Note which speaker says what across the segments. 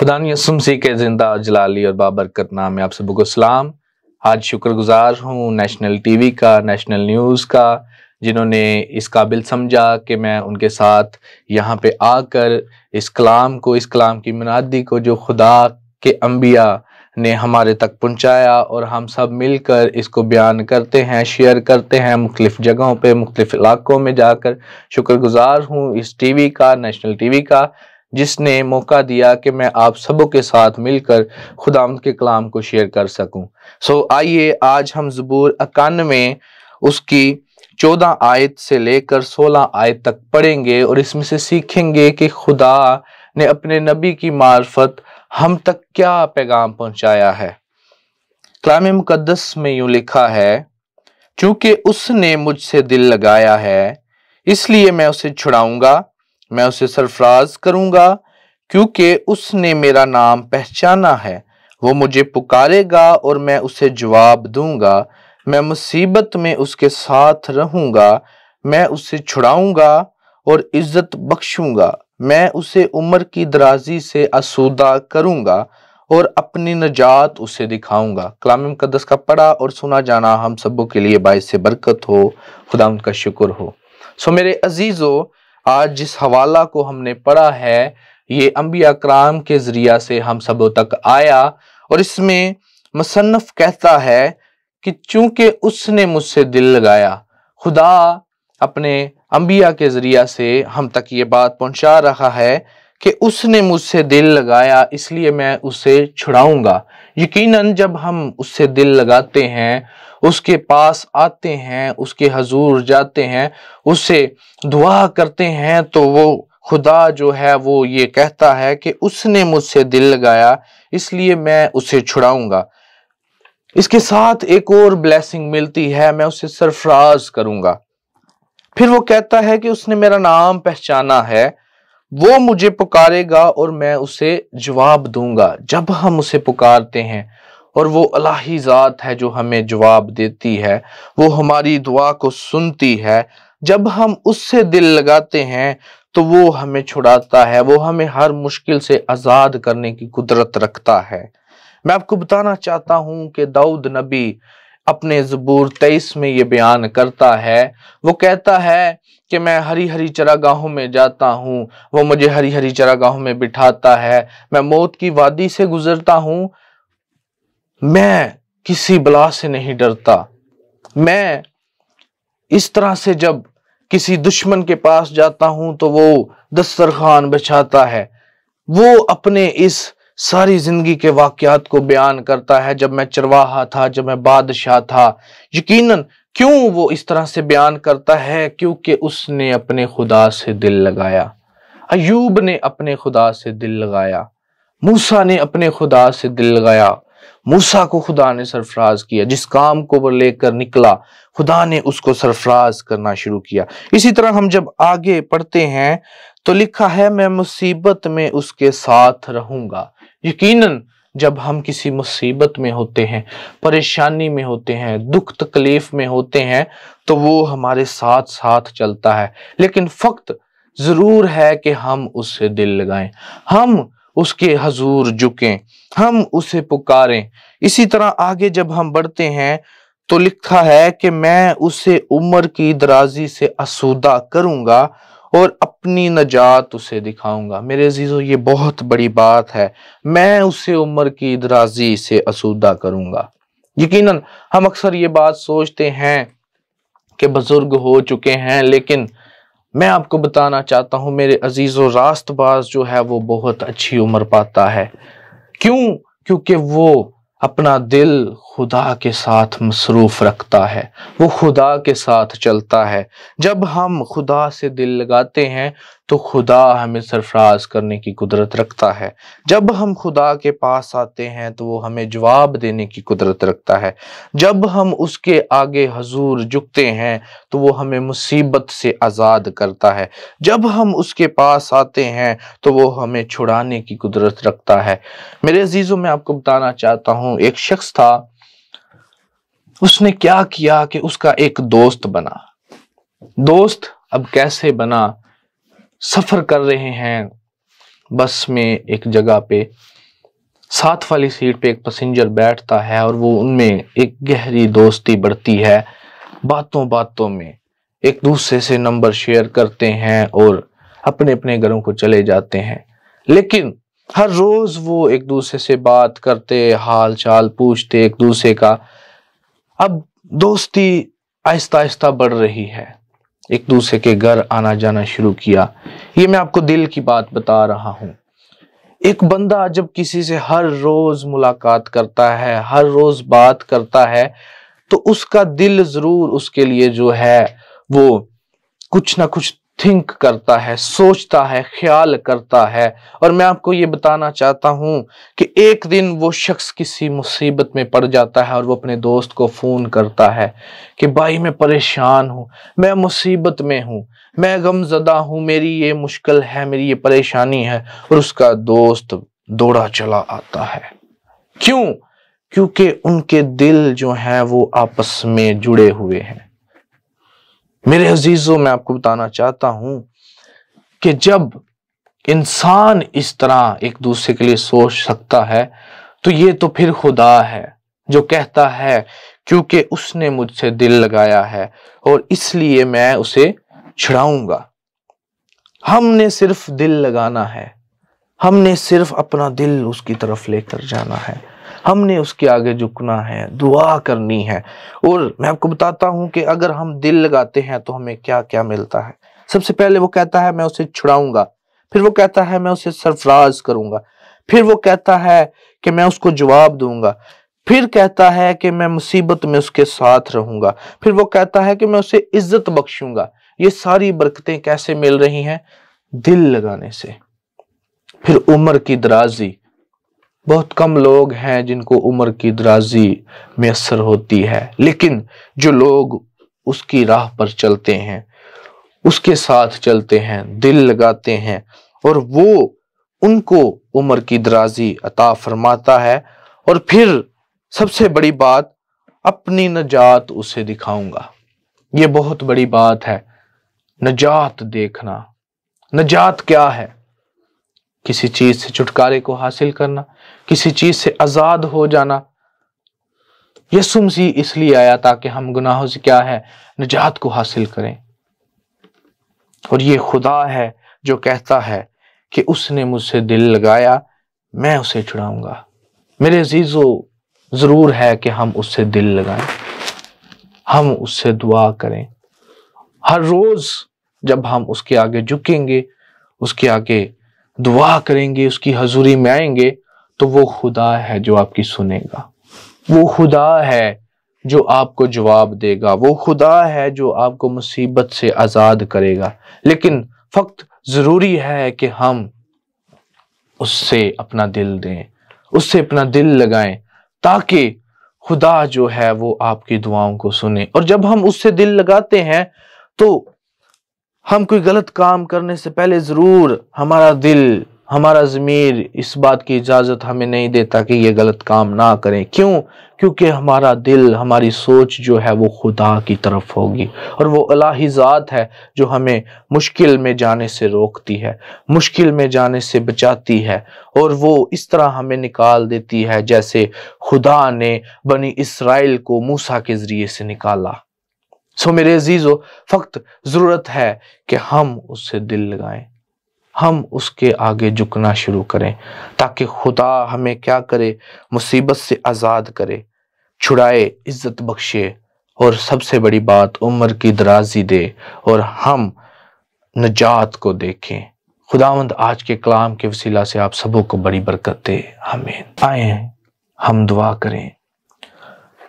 Speaker 1: खुदा यसुम सी के जिंदा जलाली और बाबरकत नाम में आप सबको सलाम आज शुक्रगुजार हूँ नेशनल टीवी का नेशनल न्यूज़ का जिन्होंने इस काबिल समझा कि मैं उनके साथ यहाँ पे आकर इस कलाम को इस कलाम की मुनादी को जो खुदा के अम्बिया ने हमारे तक पहुँचाया और हम सब मिलकर इसको बयान करते हैं शेयर करते हैं मुख्तफ़ जगहों पर मुख्तफ इलाकों में जाकर शुक्रगुजार हूँ इस टी वी का नेशनल वी का जिसने मौका दिया कि मैं आप सबों के साथ मिलकर खुदा के कलाम को शेयर कर सकूं। सो so, आइए आज हम जबूर अकानवे उसकी चौदह आयत से लेकर सोलह आयत तक पढ़ेंगे और इसमें से सीखेंगे कि खुदा ने अपने नबी की मार्फत हम तक क्या पैगाम पहुंचाया है कलाम मुकदस में यूं लिखा है चूंकि उसने मुझसे दिल लगाया है इसलिए मैं उसे छुड़ाऊंगा मैं उसे सरफराज करूंगा क्योंकि उसने मेरा नाम पहचाना है वो मुझे पुकारेगा और मैं उसे जवाब दूंगा मैं मुसीबत में उसके साथ रहूंगा मैं उसे छुड़ाऊंगा और इज्जत बख्शूंगा मैं उसे उम्र की दराजी से असूदा करूंगा और अपनी नजात उसे दिखाऊंगा कलाम मुकदस का पढ़ा और सुना जाना हम सबों के लिए बायस से बरकत हो खुदा उनका शुक्र हो सो मेरे अजीज़ों आज जिस हवाला को हमने पढ़ा है ये अम्बिया कराम के ज़रिया से हम सबों तक आया और इसमें मुसन्फ कहता है कि चूंकि उसने मुझसे दिल लगाया खुदा अपने अम्बिया के ज़रिया से हम तक ये बात पहुंचा रहा है कि उसने मुझसे दिल लगाया इसलिए मैं उसे छुड़ाऊंगा यकीनन जब हम उससे दिल लगाते हैं उसके पास आते हैं उसके हजूर जाते हैं उससे दुआ करते हैं तो वो खुदा जो है वो ये कहता है कि उसने मुझसे दिल लगाया इसलिए मैं उसे छुड़ाऊंगा इसके साथ एक और ब्लेसिंग मिलती है मैं उसे सरफराज करूंगा फिर वो कहता है कि उसने मेरा नाम पहचाना है वो मुझे पुकारेगा और मैं उसे जवाब दूंगा जब हम उसे पुकारते हैं और वो अलाही ज़ात है जो हमें जवाब देती है वो हमारी दुआ को सुनती है जब हम उससे दिल लगाते हैं तो वो हमें छुड़ाता है वो हमें हर मुश्किल से आज़ाद करने की कुदरत रखता है मैं आपको बताना चाहता हूँ कि दाऊद नबी अपने ज़बूर तेईस में ये बयान करता है वो कहता है कि मैं हरी हरी चरागाहों में जाता हूँ वो मुझे हरी हरी चरागाहों में बिठाता है मैं मौत की वादी से गुजरता हूँ मैं किसी बला से नहीं डरता मैं इस तरह से जब किसी दुश्मन के पास जाता हूँ तो वो दस्तरखान बचाता है वो अपने इस सारी जिंदगी के वाकयात को बयान करता है जब मैं चरवाहा था जब मैं बादशाह था यकीनन क्यों वो इस तरह से बयान करता है क्योंकि उसने अपने खुदा से दिल लगाया अयूब ने अपने खुदा से दिल लगाया मूसा ने अपने खुदा से दिल लगाया मूसा को खुदा ने सरफराज किया जिस काम को वो लेकर निकला खुदा ने उसको सरफराज करना शुरू किया इसी तरह हम जब आगे पढ़ते हैं तो लिखा है मैं मुसीबत में उसके साथ रहूंगा यकीनन जब हम किसी मुसीबत में होते हैं परेशानी में होते हैं दुख तकलीफ में होते हैं तो वो हमारे साथ साथ चलता है लेकिन फ़क्त ज़रूर है कि हम उससे दिल लगाएं हम उसके हजूर झुकें हम उसे पुकारें इसी तरह आगे जब हम बढ़ते हैं तो लिखा है कि मैं उसे उम्र की दराजी से असुदा करूंगा और अपनी नजात उसे दिखाऊंगा मेरे अजीज़ो ये बहुत बड़ी बात है मैं उसे उम्र की दराजी से असूदा करूंगा यकीनन हम अक्सर ये बात सोचते हैं कि बुजुर्ग हो चुके हैं लेकिन मैं आपको बताना चाहता हूं मेरे अजीज़ो रास्तबाज जो है वो बहुत अच्छी उम्र पाता है क्यों क्योंकि वो अपना दिल खुदा के साथ मसरूफ़ रखता है वो खुदा के साथ चलता है जब हम खुदा से दिल लगाते हैं तो खुदा हमें सरफराज करने की कुदरत रखता है जब हम खुदा के पास आते हैं तो वो हमें जवाब देने की कुदरत रखता है जब हम उसके आगे हजूर झुकते हैं तो वो हमें मुसीबत से आज़ाद करता है जब हम उसके पास आते हैं तो वो हमें छुड़ाने की कुदरत रखता है मेरे अजीज़ों में आपको बताना चाहता हूँ एक शख्स था उसने क्या किया कि उसका एक दोस्त बना दोस्त अब कैसे बना सफ़र कर रहे हैं बस में एक जगह पे साथ वाली सीट पे एक पैसेंजर बैठता है और वो उनमें एक गहरी दोस्ती बढ़ती है बातों बातों में एक दूसरे से नंबर शेयर करते हैं और अपने अपने घरों को चले जाते हैं लेकिन हर रोज वो एक दूसरे से बात करते हाल चाल पूछते एक दूसरे का अब दोस्ती आहिस्ता आहिस्ता बढ़ रही है एक दूसरे के घर आना जाना शुरू किया ये मैं आपको दिल की बात बता रहा हूँ एक बंदा जब किसी से हर रोज मुलाकात करता है हर रोज बात करता है तो उसका दिल जरूर उसके लिए जो है वो कुछ ना कुछ थिंक करता है सोचता है ख्याल करता है और मैं आपको ये बताना चाहता हूँ कि एक दिन वो शख्स किसी मुसीबत में पड़ जाता है और वो अपने दोस्त को फ़ोन करता है कि भाई मैं परेशान हूँ मैं मुसीबत में हूँ मैं गमजदा हूँ मेरी ये मुश्किल है मेरी ये परेशानी है और उसका दोस्त दौड़ा चला आता है क्यों क्योंकि उनके दिल जो है वो आपस में जुड़े हुए हैं मेरे अजीजों मैं आपको बताना चाहता हूं कि जब इंसान इस तरह एक दूसरे के लिए सोच सकता है तो ये तो फिर खुदा है जो कहता है क्योंकि उसने मुझसे दिल लगाया है और इसलिए मैं उसे छुड़ाऊंगा हमने सिर्फ दिल लगाना है हमने सिर्फ अपना दिल उसकी तरफ लेकर जाना है हमने उसके आगे झुकना है दुआ करनी है और मैं आपको बताता हूँ कि अगर हम दिल लगाते हैं तो हमें क्या क्या मिलता है सबसे पहले वो कहता है मैं उसे छुड़ाऊंगा फिर वो कहता है मैं उसे सरफराज करूंगा फिर वो कहता है कि मैं उसको जवाब दूंगा फिर कहता है कि मैं मुसीबत में उसके साथ रहूंगा फिर वो कहता है कि मैं उसे इज्जत बख्शूंगा ये सारी बरकतें कैसे मिल रही हैं दिल लगाने से फिर उम्र की दराजी बहुत कम लोग हैं जिनको उम्र की दराजी मैसर होती है लेकिन जो लोग उसकी राह पर चलते हैं उसके साथ चलते हैं दिल लगाते हैं और वो उनको उम्र की दराजी अता फरमाता है और फिर सबसे बड़ी बात अपनी नजात उसे दिखाऊंगा ये बहुत बड़ी बात है नजात देखना नजात क्या है किसी चीज से छुटकारे को हासिल करना किसी चीज से आजाद हो जाना यसुम सी इसलिए आया ताकि हम गुनाहों से क्या है निजात को हासिल करें और ये खुदा है जो कहता है कि उसने मुझसे दिल लगाया मैं उसे छुड़ाऊंगा मेरे अजीजो ज़रूर है कि हम उससे दिल लगाएं हम उससे दुआ करें हर रोज़ जब हम उसके आगे झुकेंगे उसके आगे दुआ करेंगे उसकी हजूरी में आएंगे तो वो खुदा है जो आपकी सुनेगा वो खुदा है जो आपको जवाब देगा वो खुदा है जो आपको मुसीबत से आज़ाद करेगा लेकिन फ़क्त ज़रूरी है कि हम उससे अपना दिल दें उससे अपना दिल लगाएं ताकि खुदा जो है वो आपकी दुआओं को सुने और जब हम उससे दिल लगाते हैं तो हम कोई गलत काम करने से पहले ज़रूर हमारा दिल हमारा ज़मीर इस बात की इजाज़त हमें नहीं देता कि ये गलत काम ना करें क्यों क्योंकि हमारा दिल हमारी सोच जो है वो खुदा की तरफ होगी और वो अलाही ज़ात है जो हमें मुश्किल में जाने से रोकती है मुश्किल में जाने से बचाती है और वो इस तरह हमें निकाल देती है जैसे खुदा ने बनी इसराइल को मूसा के ज़रिए से निकाला सो मेरे हो फ़क्त ज़रूरत है कि हम उससे दिल लगाएं हम उसके आगे झुकना शुरू करें ताकि खुदा हमें क्या करे मुसीबत से आज़ाद करे छुड़ाए इज्जत बख्शे और सबसे बड़ी बात उम्र की दराजी दे और हम नजात को देखें खुदावंद आज के कलाम के वसीला से आप सबों को बड़ी बरकत दे हमें आए हम दुआ करें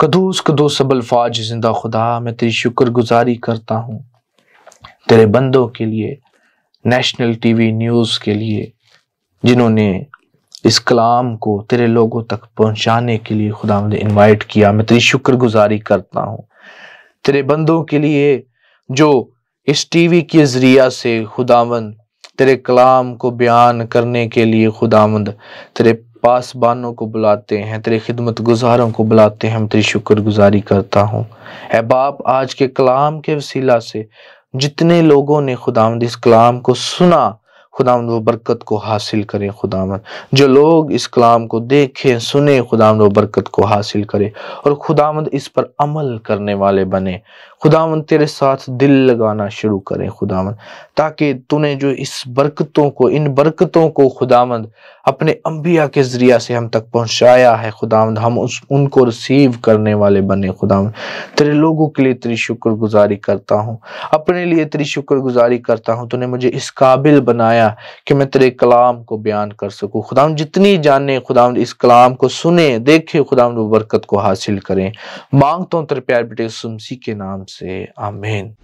Speaker 1: कदूस कदूस सबल्फाज जिंदा खुदा मैं तेरी शुक्र गुजारी करता हूँ तेरे बंदों के लिए नेशनल टीवी न्यूज़ के लिए जिन्होंने इस कलाम को तेरे लोगों तक पहुंचाने के लिए खुदा ने इन्वाइट किया मैं तेरी शुक्रगुजारी करता हूँ तेरे बंदों के लिए जो इस टीवी के ज़रिया से खुदावंद तेरे कलाम को बयान करने के लिए खुदावंद तेरे पासबानों को बुलाते हैं तेरे खिदमत गुजारों को बुलाते हैं मैं तेरी शुक्र गुजारी करता हूँ ए बाप आज के कलाम के वसीला से जितने लोगों ने खुदामद इस कलाम को सुना खुदाम व बरकत को हासिल करें खुदावन जो लोग इस कलाम को देखें सुने खुदाम व बरकत को हासिल करें और खुदामद इस पर अमल करने वाले बने खुदावन तेरे साथ दिल लगाना शुरू करें खुदावन ताकि तूने जो इस बरकतों को इन बरकतों को खुदावंद अपने अम्बिया के ज़रिया से हम तक पहुंचाया है खुदावंद हम उस उनको रिसीव करने वाले बने खुदावंद तेरे लोगों के लिए तेरी शुक्रगुजारी करता हूँ अपने लिए तेरी शुक्रगुजारी करता हूँ तूने मुझे इस काबिल बनाया कि मैं तेरे कलाम को बयान कर सकूँ खुदा जितनी जाने खुदाम इस कलाम को सुने देखे खुदाम वो बरकत को हासिल करें मांगता हूँ तेरे प्यार बेटे सुमसी के नाम acontecer. Amém.